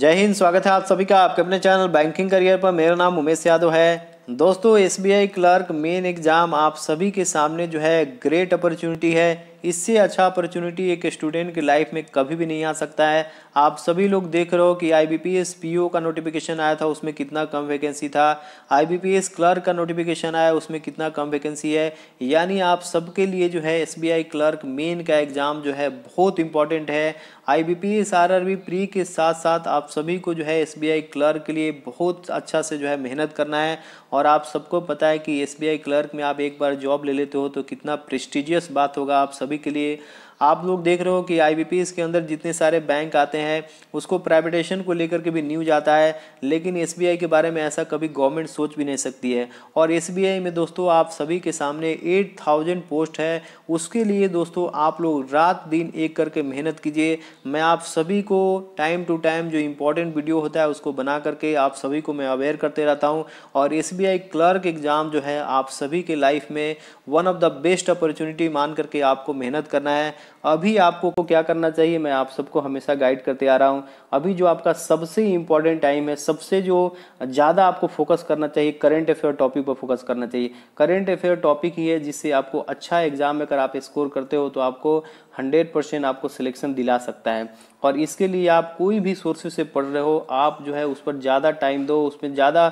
जय हिंद स्वागत है आप सभी का आपके अपने चैनल बैंकिंग करियर पर मेरा नाम उमेश यादव है दोस्तों एसबीआई क्लर्क मेन एग्ज़ाम आप सभी के सामने जो है ग्रेट अपॉर्चुनिटी है इससे अच्छा अपॉर्चुनिटी एक स्टूडेंट की लाइफ में कभी भी नहीं आ सकता है आप सभी लोग देख रहे हो कि आई बी का नोटिफिकेशन आया था उसमें कितना कम वैकेंसी था आई क्लर्क का नोटिफिकेशन आया उसमें कितना कम वैकेंसी है यानी आप सबके लिए जो है एस क्लर्क मेन का एग्ज़ाम जो है बहुत इंपॉर्टेंट है I B P S R R B pre के साथ साथ आप सभी को जो है एस बी आई क्लर्क के लिए बहुत अच्छा से जो है मेहनत करना है और आप सबको पता है कि एस बी आई क्लर्क में आप एक बार जॉब ले लेते हो तो कितना प्रेस्टिजियस बात होगा आप सभी सभी के लिए आप लोग देख रहे हो कि आई के अंदर जितने सारे बैंक आते हैं उसको प्राइवेटेशन को लेकर के भी न्यूज आता है लेकिन एस के बारे में ऐसा कभी गवर्नमेंट सोच भी नहीं सकती है और एस में दोस्तों आप सभी के सामने एट थाउजेंड पोस्ट है उसके लिए दोस्तों आप लोग रात दिन एक करके मेहनत कीजिए मैं आप सभी को टाइम टू टाइम जो इम्पोर्टेंट वीडियो होता है उसको बना करके आप सभी को मैं अवेयर करते रहता हूँ और एस क्लर्क एग्ज़ाम जो है आप सभी के लाइफ में one of the best opportunity मान करके आपको मेहनत करना है अभी आपको को क्या करना चाहिए मैं आप सबको हमेशा गाइड करते आ रहा हूँ अभी जो आपका सबसे इंपॉर्टेंट टाइम है सबसे जो ज़्यादा आपको फोकस करना चाहिए करेंट अफेयर टॉपिक पर फोकस करना चाहिए करेंट अफेयर टॉपिक ही है जिससे आपको अच्छा एग्जाम में अगर आप स्कोर करते हो तो आपको हंड्रेड परसेंट आपको सिलेक्शन दिला सकता है और इसके लिए आप कोई भी सोर्स से पढ़ रहे हो आप जो है उस पर ज़्यादा टाइम दो उसमें ज़्यादा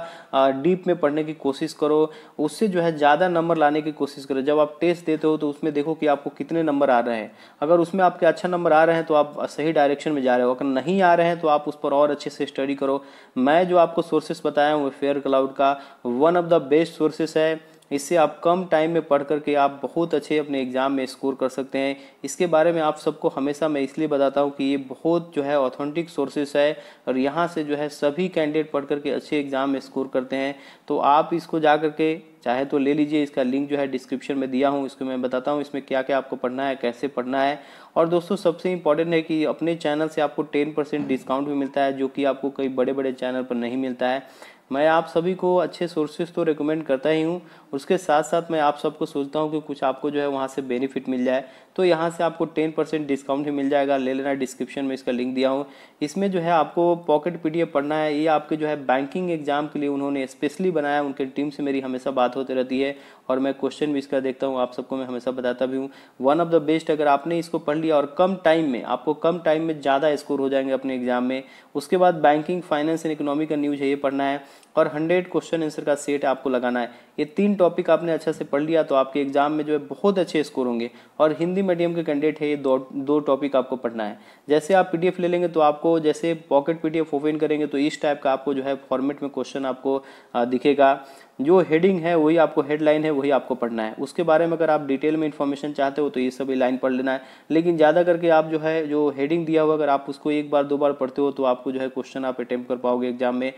डीप में पढ़ने की कोशिश करो उससे जो है ज़्यादा नंबर लाने की कोशिश करो जब आप टेस्ट देते हो तो उसमें देखो कि आपको कितने नंबर आ रहे हैं अगर उसमें आपके अच्छा नंबर आ रहे हैं तो आप सही डायरेक्शन में जा रहे हो अगर नहीं आ रहे हैं तो आप उस पर और अच्छे से स्टडी करो मैं जो आपको सोर्सेस बताया हूँ फेयर क्लाउड का one of the best sources है इससे आप कम टाइम में पढ़ करके आप बहुत अच्छे अपने एग्ज़ाम में स्कोर कर सकते हैं इसके बारे में आप सबको हमेशा मैं इसलिए बताता हूँ कि ये बहुत जो है ऑथेंटिक सोर्सेस है और यहाँ से जो है सभी कैंडिडेट पढ़ करके अच्छे एग्ज़ाम में स्कोर करते हैं तो आप इसको जा करके चाहे तो ले लीजिए इसका लिंक जो है डिस्क्रिप्शन में दिया हूँ इसको मैं बताता हूँ इसमें क्या क्या आपको पढ़ना है कैसे पढ़ना है और दोस्तों सबसे इंपॉर्टेंट है कि अपने चैनल से आपको टेन परसेंट डिस्काउंट भी मिलता है जो कि आपको कई बड़े बड़े चैनल पर नहीं मिलता है मैं आप सभी को अच्छे सोर्सेज तो रिकमेंड करता ही हूँ उसके साथ साथ मैं आप सबको सोचता हूँ कि कुछ आपको जो है वहाँ से बेनिफिट मिल जाए तो यहाँ से आपको टेन परसेंट डिस्काउंट ही मिल जाएगा ले लेना डिस्क्रिप्शन में इसका लिंक दिया हूँ इसमें जो है आपको पॉकेट पी पढ़ना है ये आपके जो है बैंकिंग एग्जाम के लिए उन्होंने स्पेशली बनाया उनके टीम से मेरी हमेशा बात होती रहती है और मैं क्वेश्चन भी इसका देखता हूँ आप सबको मैं हमेशा बताता भी हूँ वन ऑफ द बेस्ट अगर आपने इसको पढ़ लिया और कम टाइम में आपको कम टाइम में ज़्यादा स्कोर हो जाएंगे अपने एग्जाम में उसके बाद बैंकिंग फाइनेंस एंड इकोनॉमी का न्यूज है ये पढ़ना है और हंड्रेड क्वेश्चन आंसर का सेट आपको लगाना है ये तीन टॉपिक आपने अच्छे से पढ़ लिया तो आपके एग्जाम में जो है बहुत अच्छे स्कोर होंगे और हिंदी मीडियम के कैंडिडेट है ये दो दो टॉपिक आपको पढ़ना है जैसे आप पीडीएफ ले लेंगे तो आपको जैसे पॉकेट पीडीएफ ओपन करेंगे तो इस टाइप का आपको जो है फॉर्मेट में क्वेश्चन आपको दिखेगा जो हेडिंग है वही आपको हेडलाइन है वही आपको पढ़ना है उसके बारे में अगर आप डिटेल में इन्फॉर्मेशन चाहते हो तो ये सभी लाइन पढ़ लेना है लेकिन ज़्यादा करके आप जो है जो हेडिंग दिया हुआ अगर आप उसको एक बार दो बार पढ़ते हो तो आपको जो है क्वेश्चन आप अटैम्प्ट कर पाओगे एग्जाम में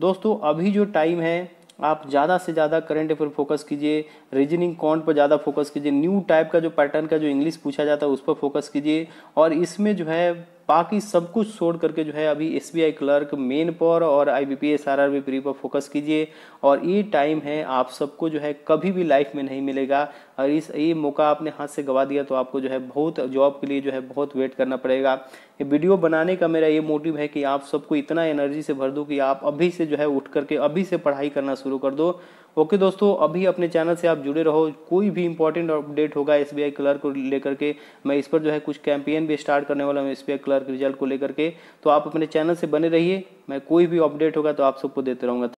दोस्तों अभी जो टाइम है आप ज़्यादा से ज़्यादा करंट अफेयर फोकस कीजिए रीजनिंग कॉन्ट पर ज़्यादा फोकस कीजिए न्यू टाइप का जो पैटर्न का जो इंग्लिश पूछा जाता है उस पर फोकस कीजिए और इसमें जो है बाकी सब कुछ छोड़ करके जो है अभी एस क्लर्क मेन पर और I B P S R R B pre पर फोकस कीजिए और ये टाइम है आप सबको जो है कभी भी लाइफ में नहीं मिलेगा और इस ये मौका आपने हाथ से गवा दिया तो आपको जो है बहुत जॉब के लिए जो है बहुत वेट करना पड़ेगा ये वीडियो बनाने का मेरा ये मोटिव है कि आप सबको इतना एनर्जी से भर दो कि आप अभी से जो है उठ करके अभी से पढ़ाई करना शुरू कर दो ओके दोस्तों अभी अपने चैनल से आप जुड़े रहो कोई भी इंपॉर्टेंट अपडेट होगा एस बी आई क्लर्क को लेकर के मैं इस पर जो है कुछ कैंपेन भी स्टार्ट करने वाला हूँ S B I clerk result को लेकर के तो आप अपने चैनल से बने रहिए मैं कोई भी अपडेट होगा तो आप सबको देते रहूँगा